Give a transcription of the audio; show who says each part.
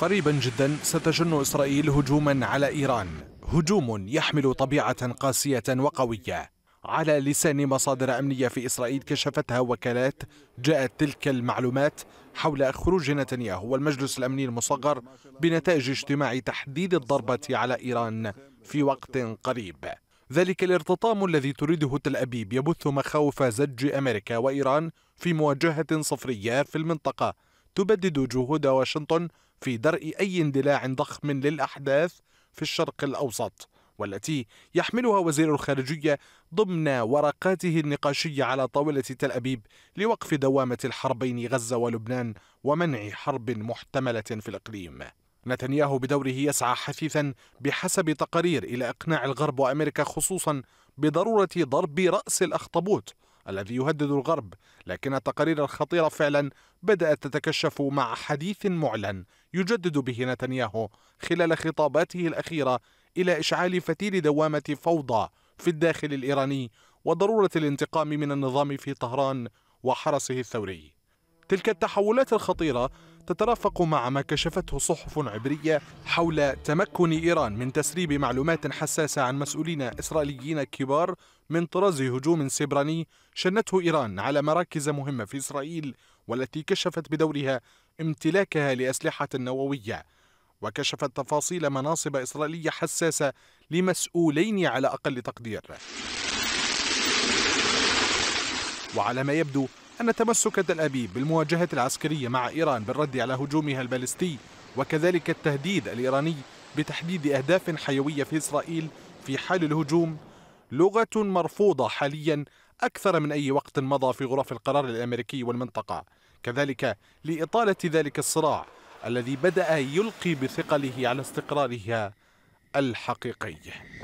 Speaker 1: قريبا جدا ستشن إسرائيل هجوما على إيران هجوم يحمل طبيعة قاسية وقوية على لسان مصادر أمنية في إسرائيل كشفتها وكالات جاءت تلك المعلومات حول خروج نتنياهو والمجلس الأمني المصغر بنتائج اجتماع تحديد الضربة على إيران في وقت قريب ذلك الارتطام الذي تريده تل أبيب يبث مخاوف زج أمريكا وإيران في مواجهة صفرية في المنطقة تبدد جهود واشنطن في درء أي اندلاع ضخم للأحداث في الشرق الأوسط والتي يحملها وزير الخارجية ضمن ورقاته النقاشية على طاولة تل أبيب لوقف دوامة الحربين غزة ولبنان ومنع حرب محتملة في الإقليم نتنياهو بدوره يسعى حثيثا بحسب تقارير إلى إقناع الغرب وأمريكا خصوصا بضرورة ضرب رأس الأخطبوط الذي يهدد الغرب لكن التقارير الخطيرة فعلا بدأت تتكشف مع حديث معلن يجدد به نتنياهو خلال خطاباته الأخيرة إلى إشعال فتيل دوامة فوضى في الداخل الإيراني وضرورة الانتقام من النظام في طهران وحرسه الثوري تلك التحولات الخطيرة تترافق مع ما كشفته صحف عبرية حول تمكن إيران من تسريب معلومات حساسة عن مسؤولين إسرائيليين كبار من طراز هجوم سبراني شنته إيران على مراكز مهمة في إسرائيل والتي كشفت بدورها امتلاكها لأسلحة نووية وكشفت تفاصيل مناصب إسرائيلية حساسة لمسؤولين على أقل تقدير وعلى ما يبدو أن تمسك تل أبيب بالمواجهة العسكرية مع إيران بالرد على هجومها البالستي وكذلك التهديد الإيراني بتحديد أهداف حيوية في إسرائيل في حال الهجوم لغة مرفوضة حاليا أكثر من أي وقت مضى في غرف القرار الأمريكي والمنطقة كذلك لإطالة ذلك الصراع الذي بدأ يلقي بثقله على استقرارها الحقيقي